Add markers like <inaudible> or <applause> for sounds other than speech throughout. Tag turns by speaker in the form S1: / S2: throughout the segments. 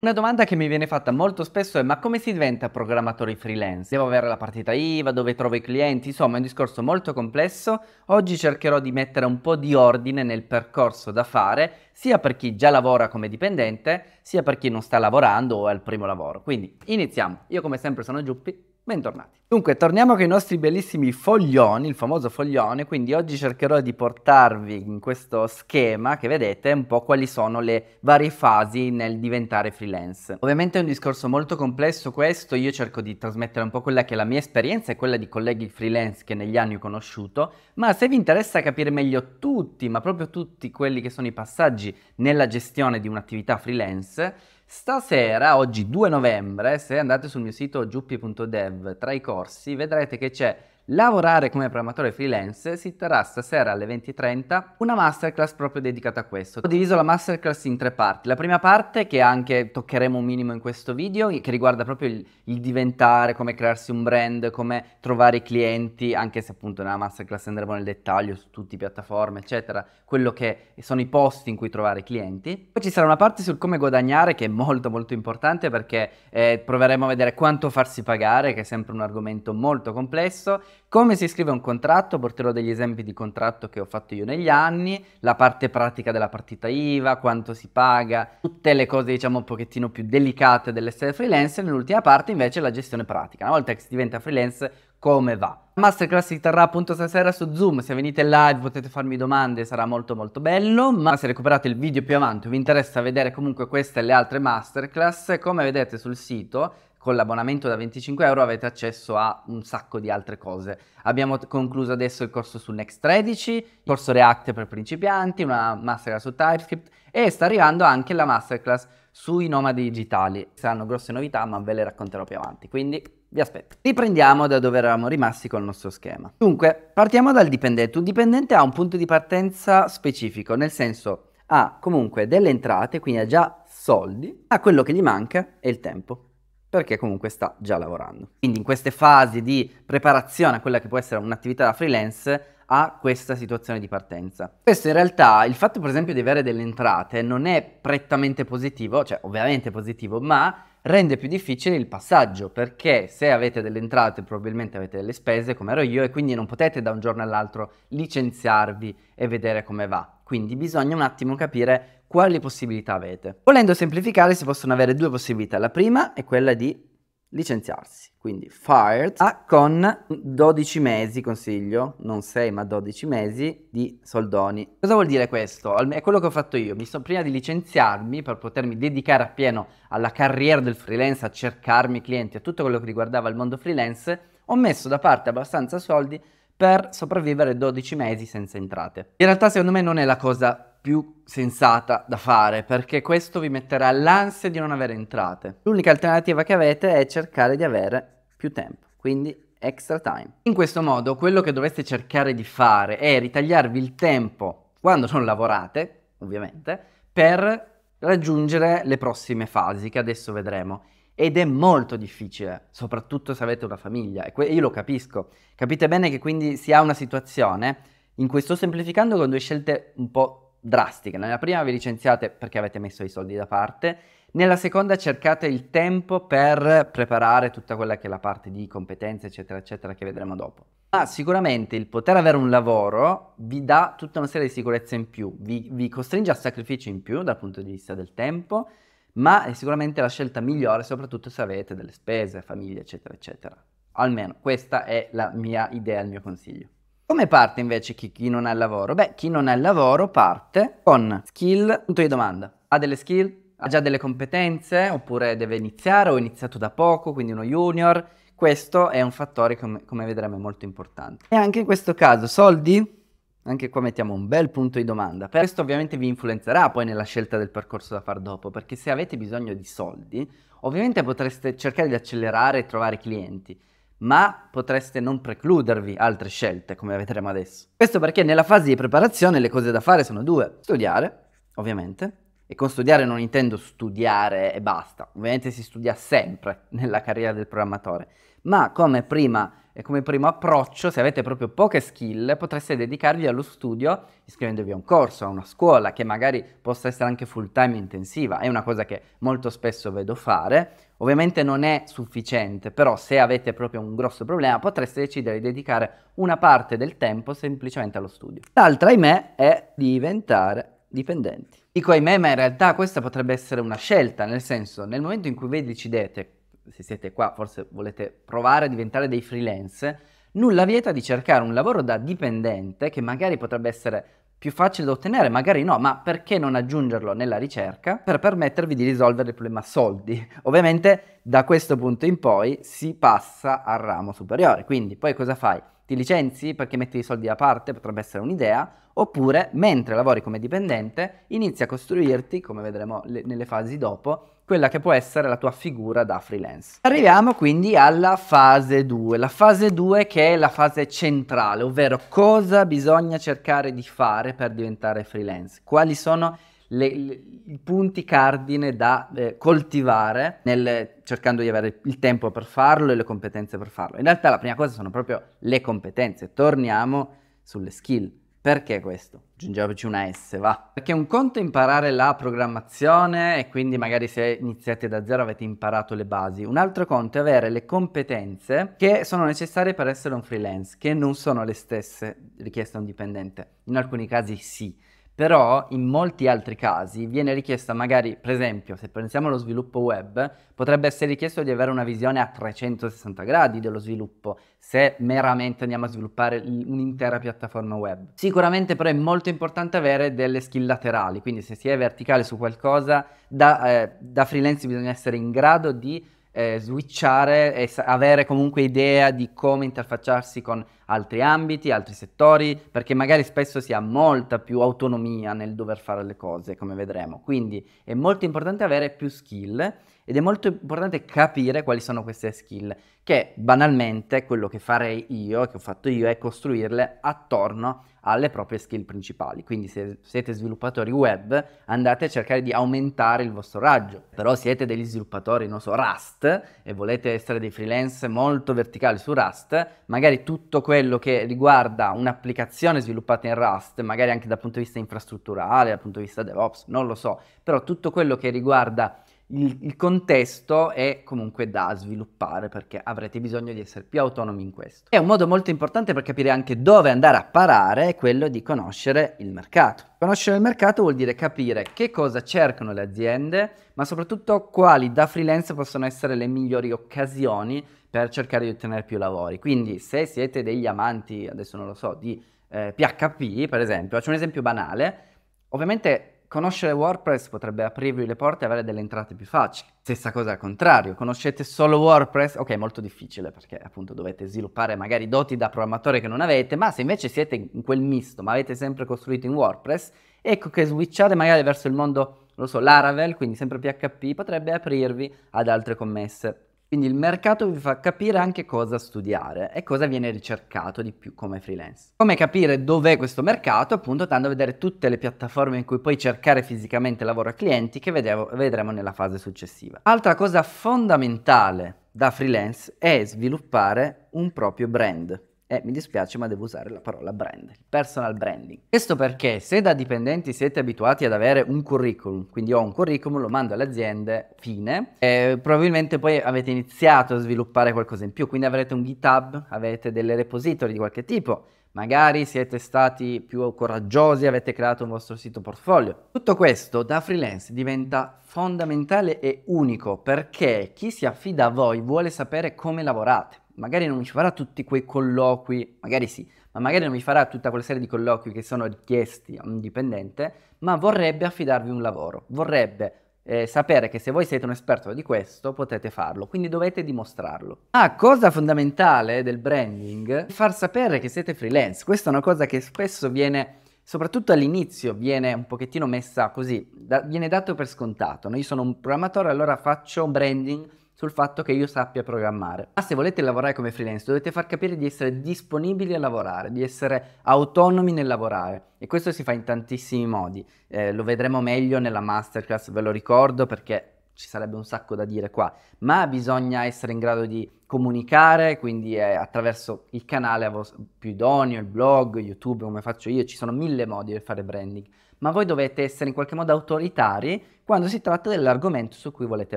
S1: Una domanda che mi viene fatta molto spesso è ma come si diventa programmatore freelance? Devo avere la partita IVA, dove trovo i clienti? Insomma, è un discorso molto complesso. Oggi cercherò di mettere un po' di ordine nel percorso da fare, sia per chi già lavora come dipendente, sia per chi non sta lavorando o è al primo lavoro. Quindi iniziamo. Io come sempre sono Giuppi Bentornati. Dunque, torniamo con i nostri bellissimi foglioni, il famoso foglione, quindi oggi cercherò di portarvi in questo schema che vedete un po' quali sono le varie fasi nel diventare freelance. Ovviamente è un discorso molto complesso questo, io cerco di trasmettere un po' quella che è la mia esperienza e quella di colleghi freelance che negli anni ho conosciuto, ma se vi interessa capire meglio tutti, ma proprio tutti quelli che sono i passaggi nella gestione di un'attività freelance, Stasera, oggi 2 novembre, se andate sul mio sito giuppi.dev tra i corsi, vedrete che c'è Lavorare come programmatore freelance si terrà stasera alle 20.30 una masterclass proprio dedicata a questo. Ho diviso la masterclass in tre parti. La prima parte, che anche toccheremo un minimo in questo video, che riguarda proprio il, il diventare, come crearsi un brand, come trovare i clienti, anche se appunto nella masterclass andremo nel dettaglio su tutte le piattaforme, eccetera, quello che sono i posti in cui trovare i clienti. Poi ci sarà una parte sul come guadagnare, che è molto molto importante perché eh, proveremo a vedere quanto farsi pagare, che è sempre un argomento molto complesso come si scrive un contratto, porterò degli esempi di contratto che ho fatto io negli anni, la parte pratica della partita IVA, quanto si paga, tutte le cose diciamo un pochettino più delicate dell'essere freelance, nell'ultima parte invece la gestione pratica, una volta che si diventa freelance come va. Masterclass si terrà appunto stasera su Zoom, se venite live potete farmi domande, sarà molto molto bello, ma se recuperate il video più avanti vi interessa vedere comunque queste e le altre masterclass, come vedete sul sito con l'abbonamento da 25 euro avete accesso a un sacco di altre cose. Abbiamo concluso adesso il corso su Next 13, il corso React per principianti, una masterclass su TypeScript e sta arrivando anche la masterclass sui nomadi digitali. Saranno grosse novità, ma ve le racconterò più avanti, quindi vi aspetto. Riprendiamo da dove eravamo rimasti con il nostro schema. Dunque, partiamo dal dipendente. Un dipendente ha un punto di partenza specifico, nel senso ha comunque delle entrate, quindi ha già soldi, ma quello che gli manca è il tempo perché comunque sta già lavorando. Quindi in queste fasi di preparazione a quella che può essere un'attività da freelance ha questa situazione di partenza. Questo in realtà, il fatto per esempio di avere delle entrate non è prettamente positivo, cioè ovviamente positivo, ma rende più difficile il passaggio perché se avete delle entrate probabilmente avete delle spese come ero io e quindi non potete da un giorno all'altro licenziarvi e vedere come va. Quindi bisogna un attimo capire quali possibilità avete. Volendo semplificare si possono avere due possibilità. La prima è quella di licenziarsi, quindi fired, a con 12 mesi, consiglio, non 6 ma 12 mesi di soldoni. Cosa vuol dire questo? È quello che ho fatto io, mi sono prima di licenziarmi per potermi dedicare appieno alla carriera del freelance, a cercarmi clienti, a tutto quello che riguardava il mondo freelance, ho messo da parte abbastanza soldi per sopravvivere 12 mesi senza entrate. In realtà secondo me non è la cosa più sensata da fare perché questo vi metterà l'ansia di non avere entrate. L'unica alternativa che avete è cercare di avere più tempo, quindi extra time. In questo modo quello che dovreste cercare di fare è ritagliarvi il tempo quando non lavorate, ovviamente, per raggiungere le prossime fasi che adesso vedremo. Ed è molto difficile, soprattutto se avete una famiglia, e io lo capisco. Capite bene che quindi si ha una situazione in cui sto semplificando con due scelte un po' drastiche. Nella prima vi licenziate perché avete messo i soldi da parte, nella seconda cercate il tempo per preparare tutta quella che è la parte di competenze, eccetera, eccetera, che vedremo dopo. Ma ah, sicuramente il poter avere un lavoro vi dà tutta una serie di sicurezze in più, vi, vi costringe a sacrifici in più dal punto di vista del tempo, ma è sicuramente la scelta migliore, soprattutto se avete delle spese, famiglie, eccetera, eccetera. Almeno questa è la mia idea, il mio consiglio. Come parte invece chi, chi, non ha il lavoro? Beh, chi non ha il lavoro parte con skill, punto di domanda. Ha delle skill? Ha già delle competenze? Oppure deve iniziare o è iniziato da poco, quindi uno junior? Questo è un fattore, com- come vedremo, molto importante. E anche in questo caso, soldi? Anche qua mettiamo un bel punto di domanda. Per questo ovviamente vi influenzerà poi nella scelta del percorso da far dopo, perché se avete bisogno di soldi, ovviamente potreste cercare di accelerare e trovare clienti ma potreste non precludervi altre scelte, come vedremo adesso. Questo perché nella fase di preparazione le cose da fare sono due. Studiare, ovviamente, e con studiare non intendo studiare e basta, ovviamente si studia sempre nella carriera del programmatore, ma come prima e come primo approccio, se avete proprio poche skill, potreste dedicarvi allo studio iscrivendovi a un corso, a una scuola che magari possa essere anche full time intensiva, è una cosa che molto spesso vedo fare. Ovviamente non è sufficiente, però se avete proprio un grosso problema potreste decidere di dedicare una parte del tempo semplicemente allo studio. L'altra, ahimè, è diventare dipendenti. Dico ahimè, ma in realtà questa potrebbe essere una scelta, nel senso, nel momento in cui voi decidete se siete qua forse volete provare a diventare dei freelance, nulla vieta di cercare un lavoro da dipendente che magari potrebbe essere più facile da ottenere, magari no, ma perché non aggiungerlo nella ricerca per permettervi di risolvere il problema soldi? <laughs> Ovviamente da questo punto in poi si passa al ramo superiore, quindi poi cosa fai? ti licenzi perché metti i soldi da parte, potrebbe essere un'idea, oppure mentre lavori come dipendente inizi a costruirti, come vedremo le, nelle fasi dopo, quella che può essere la tua figura da freelance. Arriviamo quindi alla fase 2, la fase 2 che è la fase centrale, ovvero cosa bisogna cercare di fare per diventare freelance, quali sono i i punti cardine da eh, coltivare nel, cercando di avere il tempo per farlo e le competenze per farlo. In realtà la prima cosa sono proprio le competenze. Torniamo sulle skill. Perché questo? Aggiungiamoci una S, va. Perché un conto è imparare la programmazione e quindi magari se iniziate da zero avete imparato le basi. Un altro conto è avere le competenze che sono necessarie per essere un freelance, che non sono le stesse richieste a un dipendente. In alcuni casi sì, però in molti altri casi viene richiesta magari, per esempio, se pensiamo allo sviluppo web, potrebbe essere richiesto di avere una visione a 360 gradi dello sviluppo, se meramente andiamo a sviluppare un'intera piattaforma web. Sicuramente però è molto importante avere delle skill laterali, quindi se si è verticale su qualcosa, da, eh, da freelance bisogna essere in grado di eh, switchare e sa- avere comunque idea di come interfacciarsi con altri ambiti, altri settori, perché magari spesso si ha molta più autonomia nel dover fare le cose, come vedremo. Quindi è molto importante avere più skill ed è molto importante capire quali sono queste skill, che banalmente quello che farei io, che ho fatto io, è costruirle attorno alle proprie skill principali. Quindi se siete sviluppatori web, andate a cercare di aumentare il vostro raggio. Però siete degli sviluppatori, non so, Rust, e volete essere dei freelance molto verticali su Rust, magari tutto quello che riguarda un'applicazione sviluppata in Rust, magari anche dal punto di vista infrastrutturale, dal punto di vista DevOps, non lo so, però tutto quello che riguarda il, il contesto è comunque da sviluppare perché avrete bisogno di essere più autonomi in questo. È un modo molto importante per capire anche dove andare a parare è quello di conoscere il mercato. Conoscere il mercato vuol dire capire che cosa cercano le aziende, ma soprattutto quali da freelance possono essere le migliori occasioni per cercare di ottenere più lavori. Quindi se siete degli amanti, adesso non lo so, di eh, PHP per esempio, faccio un esempio banale, ovviamente conoscere WordPress potrebbe aprirvi le porte e avere delle entrate più facili. Stessa cosa al contrario, conoscete solo WordPress, ok, molto difficile perché appunto dovete sviluppare magari doti da programmatore che non avete, ma se invece siete in quel misto, ma avete sempre costruito in WordPress, ecco che switchate magari verso il mondo, non lo so, Laravel, quindi sempre PHP, potrebbe aprirvi ad altre commesse. Quindi il mercato vi fa capire anche cosa studiare e cosa viene ricercato di più come freelance. Come capire dov'è questo mercato? Appunto andando a vedere tutte le piattaforme in cui puoi cercare fisicamente lavoro a clienti che vedevo, vedremo nella fase successiva. Altra cosa fondamentale da freelance è sviluppare un proprio brand e eh, mi dispiace ma devo usare la parola brand, personal branding. Questo perché se da dipendenti siete abituati ad avere un curriculum, quindi ho un curriculum, lo mando alle aziende, fine, e probabilmente poi avete iniziato a sviluppare qualcosa in più, quindi avrete un GitHub, avete delle repository di qualche tipo, magari siete stati più coraggiosi, avete creato un vostro sito portfolio. Tutto questo da freelance diventa fondamentale e unico perché chi si affida a voi vuole sapere come lavorate magari non mi farà tutti quei colloqui, magari sì, ma magari non mi farà tutta quella serie di colloqui che sono richiesti a un dipendente, ma vorrebbe affidarvi un lavoro, vorrebbe eh, sapere che se voi siete un esperto di questo potete farlo, quindi dovete dimostrarlo. Ah, cosa fondamentale del branding, far sapere che siete freelance. Questa è una cosa che spesso viene, soprattutto all'inizio, viene un pochettino messa così, da, viene dato per scontato. No? Io sono un programmatore, allora faccio branding sul fatto che io sappia programmare. Ma se volete lavorare come freelance dovete far capire di essere disponibili a lavorare, di essere autonomi nel lavorare e questo si fa in tantissimi modi. Eh, lo vedremo meglio nella masterclass, ve lo ricordo perché ci sarebbe un sacco da dire qua, ma bisogna essere in grado di comunicare, quindi eh, attraverso il canale più idoneo, il blog, YouTube, come faccio io, ci sono mille modi per fare branding, ma voi dovete essere in qualche modo autoritari quando si tratta dell'argomento su cui volete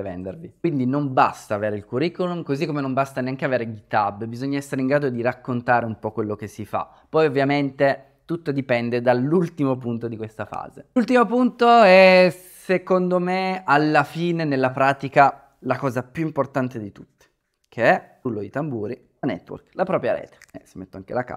S1: vendervi. Quindi non basta avere il curriculum, così come non basta neanche avere GitHub, bisogna essere in grado di raccontare un po' quello che si fa. Poi ovviamente tutto dipende dall'ultimo punto di questa fase. L'ultimo punto è secondo me alla fine nella pratica la cosa più importante di tutte, che è rullo di tamburi, la network, la propria rete. Eh, se metto anche la K,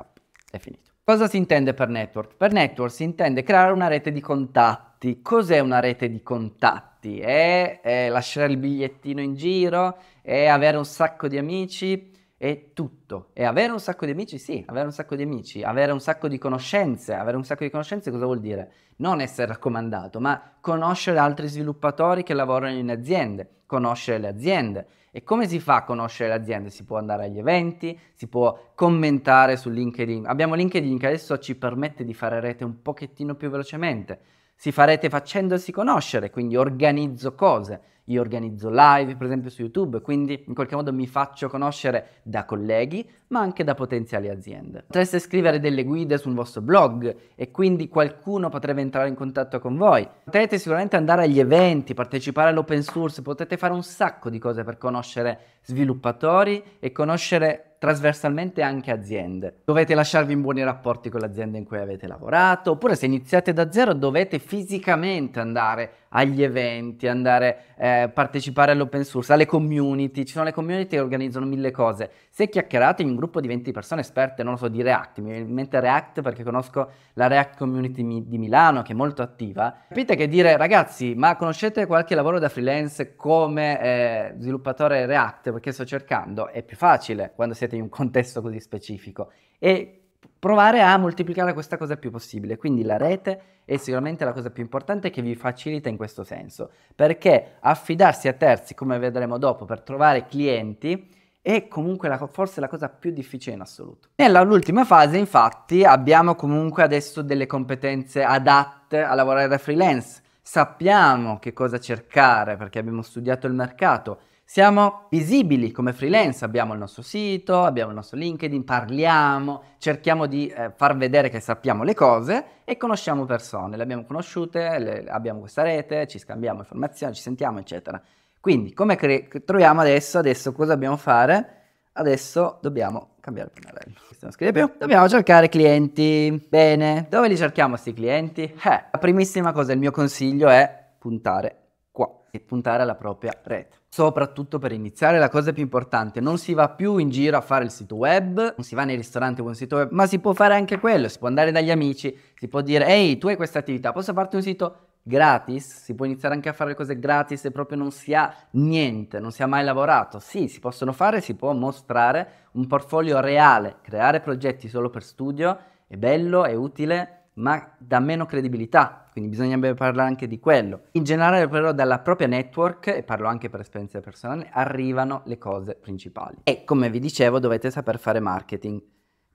S1: è finito. Cosa si intende per network? Per network si intende creare una rete di contatti. Cos'è una rete di contatti? È, è lasciare il bigliettino in giro? È avere un sacco di amici? è tutto. E avere un sacco di amici, sì, avere un sacco di amici, avere un sacco di conoscenze, avere un sacco di conoscenze cosa vuol dire? Non essere raccomandato, ma conoscere altri sviluppatori che lavorano in aziende, conoscere le aziende. E come si fa a conoscere le aziende? Si può andare agli eventi, si può commentare su LinkedIn. Abbiamo LinkedIn che adesso ci permette di fare rete un pochettino più velocemente si farete facendosi conoscere, quindi organizzo cose, io organizzo live per esempio su YouTube, quindi in qualche modo mi faccio conoscere da colleghi, ma anche da potenziali aziende. Potreste scrivere delle guide sul vostro blog e quindi qualcuno potrebbe entrare in contatto con voi. Potete sicuramente andare agli eventi, partecipare all'open source, potete fare un sacco di cose per conoscere sviluppatori e conoscere trasversalmente anche aziende. Dovete lasciarvi in buoni rapporti con l'azienda in cui avete lavorato, oppure se iniziate da zero dovete fisicamente andare agli eventi, andare eh, partecipare all'open source, alle community, ci sono le community che organizzano mille cose. Se chiacchierate in un gruppo di 20 persone esperte, non lo so, di React, mi viene in mente React perché conosco la React community di Milano che è molto attiva, capite che dire ragazzi, ma conoscete qualche lavoro da freelance come eh, sviluppatore React perché sto cercando, è più facile quando siete in un contesto così specifico e provare a moltiplicare questa cosa il più possibile. Quindi la rete è sicuramente la cosa più importante che vi facilita in questo senso, perché affidarsi a terzi, come vedremo dopo, per trovare clienti è comunque la, forse la cosa più difficile in assoluto. Nell'ultima fase, infatti, abbiamo comunque adesso delle competenze adatte a lavorare da freelance. Sappiamo che cosa cercare perché abbiamo studiato il mercato siamo visibili come freelance, abbiamo il nostro sito, abbiamo il nostro LinkedIn, parliamo, cerchiamo di eh, far vedere che sappiamo le cose e conosciamo persone, le abbiamo conosciute, le, abbiamo questa rete, ci scambiamo informazioni, ci sentiamo, eccetera. Quindi, come cre- troviamo adesso? Adesso cosa dobbiamo fare? Adesso dobbiamo cambiare pennarello. Non Dobbiamo cercare clienti. Bene, dove li cerchiamo questi clienti? Eh, la primissima cosa, il mio consiglio è puntare qua e puntare alla propria rete soprattutto per iniziare la cosa più importante non si va più in giro a fare il sito web non si va nei ristoranti con il sito web ma si può fare anche quello si può andare dagli amici si può dire ehi tu hai questa attività posso farti un sito gratis si può iniziare anche a fare cose gratis se proprio non si ha niente non si ha mai lavorato sì si possono fare si può mostrare un portfolio reale creare progetti solo per studio è bello è utile ma dà meno credibilità, quindi bisognerebbe parlare anche di quello. In generale però dalla propria network, e parlo anche per esperienza personale, arrivano le cose principali. E come vi dicevo dovete saper fare marketing.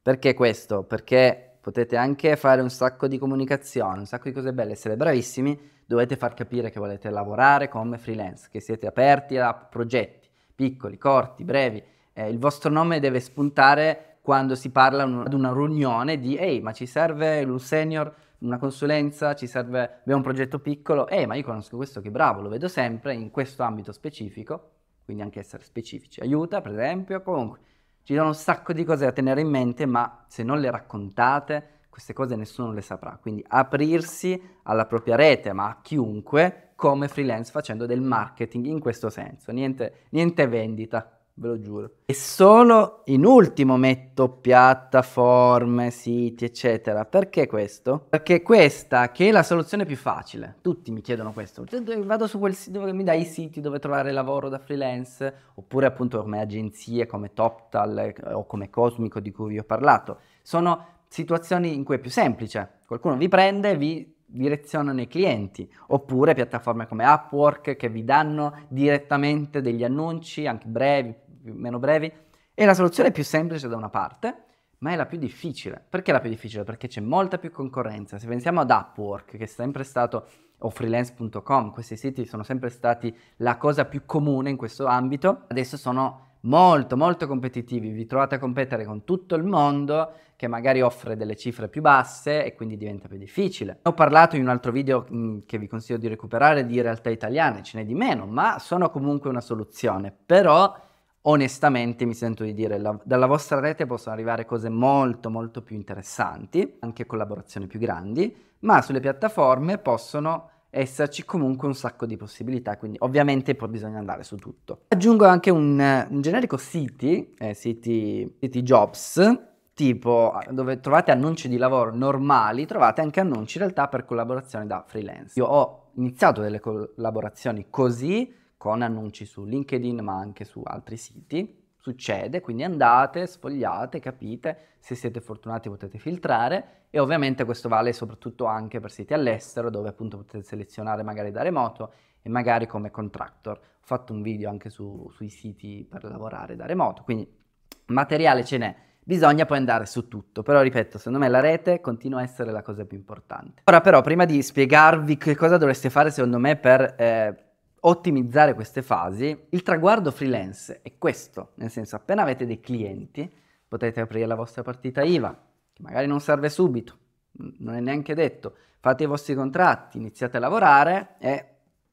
S1: Perché questo? Perché potete anche fare un sacco di comunicazione, un sacco di cose belle, essere bravissimi, dovete far capire che volete lavorare come freelance, che siete aperti a progetti piccoli, corti, brevi, eh, il vostro nome deve spuntare quando si parla ad una riunione di ehi, ma ci serve un senior, una consulenza, ci serve, abbiamo un progetto piccolo, ehi, ma io conosco questo che è bravo, lo vedo sempre in questo ambito specifico, quindi anche essere specifici aiuta, per esempio, comunque ci sono un sacco di cose da tenere in mente, ma se non le raccontate, queste cose nessuno le saprà. Quindi aprirsi alla propria rete, ma a chiunque, come freelance facendo del marketing in questo senso, niente, niente vendita ve lo giuro. E solo in ultimo metto piattaforme, siti, eccetera. Perché questo? Perché questa, che è la soluzione più facile, tutti mi chiedono questo, cioè, vado su quel sito che mi dai i siti dove trovare lavoro da freelance, oppure appunto come agenzie come Toptal eh, o come Cosmico di cui vi ho parlato. Sono situazioni in cui è più semplice, qualcuno vi prende, e vi direzionano i clienti, oppure piattaforme come Upwork che vi danno direttamente degli annunci, anche brevi, meno brevi, è la soluzione più semplice da una parte, ma è la più difficile. Perché la più difficile? Perché c'è molta più concorrenza. Se pensiamo ad Upwork, che è sempre stato, o freelance.com, questi siti sono sempre stati la cosa più comune in questo ambito, adesso sono molto molto competitivi, vi trovate a competere con tutto il mondo che magari offre delle cifre più basse e quindi diventa più difficile. Ho parlato in un altro video che vi consiglio di recuperare di realtà italiane, ce n'è di meno, ma sono comunque una soluzione. Però onestamente mi sento di dire, la, dalla vostra rete possono arrivare cose molto molto più interessanti, anche collaborazioni più grandi, ma sulle piattaforme possono esserci comunque un sacco di possibilità, quindi ovviamente poi bisogna andare su tutto. Aggiungo anche un, un generico siti, eh, siti, siti jobs, tipo eh, dove trovate annunci di lavoro normali, trovate anche annunci in realtà per collaborazioni da freelance. Io ho iniziato delle collaborazioni così, con annunci su LinkedIn ma anche su altri siti. Succede, quindi andate, sfogliate, capite, se siete fortunati potete filtrare e ovviamente questo vale soprattutto anche per siti all'estero dove appunto potete selezionare magari da remoto e magari come contractor. Ho fatto un video anche su, sui siti per lavorare da remoto, quindi materiale ce n'è. Bisogna poi andare su tutto, però ripeto, secondo me la rete continua a essere la cosa più importante. Ora però, prima di spiegarvi che cosa dovreste fare secondo me per... Eh, ottimizzare queste fasi, il traguardo freelance è questo, nel senso appena avete dei clienti potete aprire la vostra partita IVA, che magari non serve subito, non è neanche detto, fate i vostri contratti, iniziate a lavorare e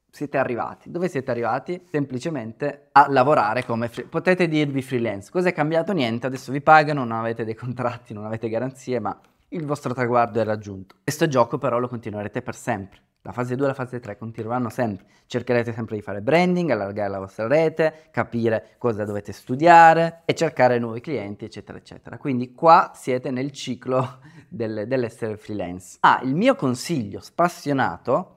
S1: siete arrivati. Dove siete arrivati? Semplicemente a lavorare come freelance. potete dirvi freelance. cos'è cambiato? Niente, adesso vi pagano, non avete dei contratti, non avete garanzie, ma il vostro traguardo è raggiunto. Questo gioco però lo continuerete per sempre la fase 2 e la fase 3 continueranno sempre. Cercherete sempre di fare branding, allargare la vostra rete, capire cosa dovete studiare e cercare nuovi clienti, eccetera, eccetera. Quindi qua siete nel ciclo del, dell'essere freelance. Ah, il mio consiglio spassionato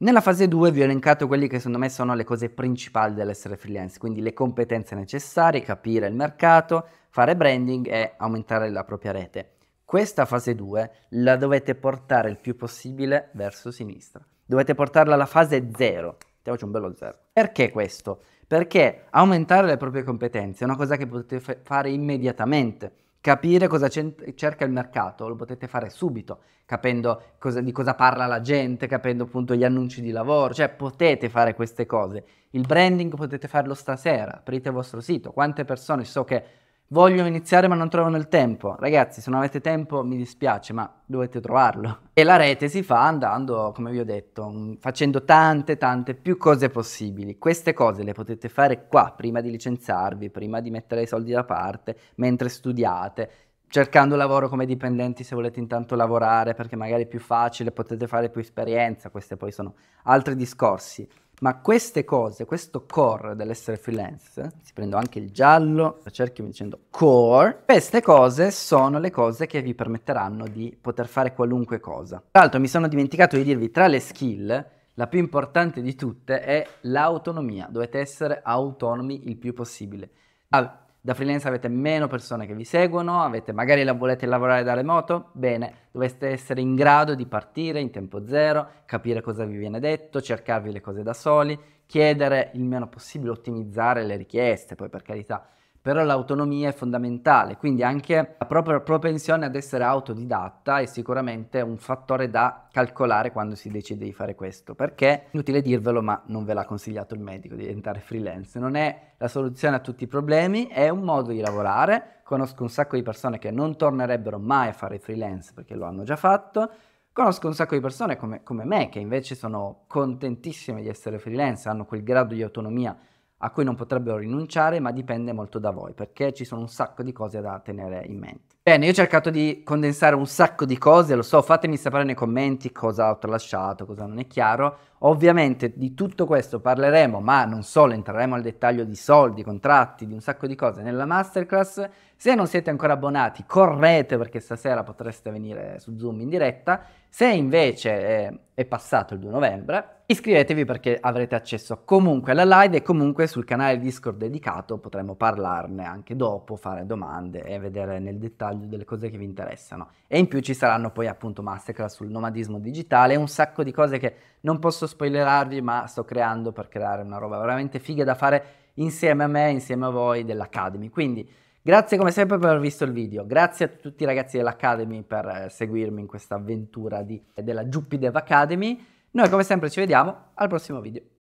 S1: nella fase 2 vi ho elencato quelli che secondo me sono le cose principali dell'essere freelance, quindi le competenze necessarie, capire il mercato, fare branding e aumentare la propria rete. Questa fase 2 la dovete portare il più possibile verso sinistra. Dovete portarla alla fase 0. Mettiamoci un bello 0. Perché questo? Perché aumentare le proprie competenze è una cosa che potete fare immediatamente. Capire cosa cerca il mercato lo potete fare subito, capendo cosa, di cosa parla la gente, capendo appunto gli annunci di lavoro, cioè potete fare queste cose. Il branding potete farlo stasera, aprite il vostro sito. Quante persone, so che Voglio iniziare ma non trovano il tempo. Ragazzi, se non avete tempo mi dispiace, ma dovete trovarlo. E la rete si fa andando, come vi ho detto, mm, facendo tante, tante più cose possibili. Queste cose le potete fare qua, prima di licenziarvi, prima di mettere i soldi da parte, mentre studiate, cercando lavoro come dipendenti se volete intanto lavorare, perché magari è più facile, potete fare più esperienza, questi poi sono altri discorsi. Ma queste cose, questo core dell'essere freelance, si prendo anche il giallo, lo cerchio dicendo core, queste cose sono le cose che vi permetteranno di poter fare qualunque cosa. Tra l'altro mi sono dimenticato di dirvi, tra le skill, la più importante di tutte è l'autonomia. Dovete essere autonomi il più possibile. Ah, da freelance avete meno persone che vi seguono, avete, magari la volete lavorare da remoto, bene, dovreste essere in grado di partire in tempo zero, capire cosa vi viene detto, cercarvi le cose da soli, chiedere il meno possibile, ottimizzare le richieste, poi per carità però l'autonomia è fondamentale, quindi anche la propria propensione ad essere autodidatta è sicuramente un fattore da calcolare quando si decide di fare questo, perché inutile dirvelo, ma non ve l'ha consigliato il medico di diventare freelance, non è la soluzione a tutti i problemi, è un modo di lavorare, conosco un sacco di persone che non tornerebbero mai a fare freelance perché lo hanno già fatto, Conosco un sacco di persone come, come, me che invece sono contentissime di essere freelance, hanno quel grado di autonomia a cui non potrebbero rinunciare, ma dipende molto da voi, perché ci sono un sacco di cose da tenere in mente. Bene, io ho cercato di condensare un sacco di cose, lo so, fatemi sapere nei commenti cosa ho tralasciato, cosa non è chiaro. Ovviamente di tutto questo parleremo, ma non solo, entreremo al dettaglio di soldi, contratti, di un sacco di cose nella masterclass. Se non siete ancora abbonati, correte perché stasera potreste venire su Zoom in diretta. Se invece è, eh, è passato il 2 novembre, iscrivetevi perché avrete accesso comunque alla live e comunque sul canale Discord dedicato potremo parlarne anche dopo, fare domande e vedere nel dettaglio delle cose che vi interessano. E in più ci saranno poi appunto masterclass sul nomadismo digitale, un sacco di cose che non posso spoilerarvi, ma sto creando per creare una roba veramente figa da fare insieme a me, insieme a voi dell'Academy. Quindi grazie come sempre per aver visto il video, grazie a tutti i ragazzi dell'Academy per eh, seguirmi in questa avventura di, della Juppidev Academy. Noi come sempre ci vediamo al prossimo video.